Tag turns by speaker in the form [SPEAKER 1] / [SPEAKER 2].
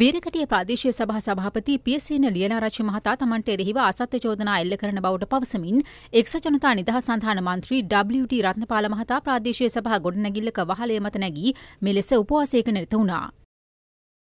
[SPEAKER 1] වීරකටිය ප්‍රාදේශීය සභා සභාපති පියසේන ලියනාරච්චි මහතා තමන්ට එරෙහිව අසත්‍ය චෝදනා එල්ල කරන බවට පවසමින් එක්සත් ජනතා නිදහස් සන්ධාන මන්ත්‍රී WT රත්නපාල මහතා ප්‍රාදේශීය සභා ගොඩනැගිල්ලක වහලය මත නැගී මෙලෙස උපවාසයක නිරත වුණා.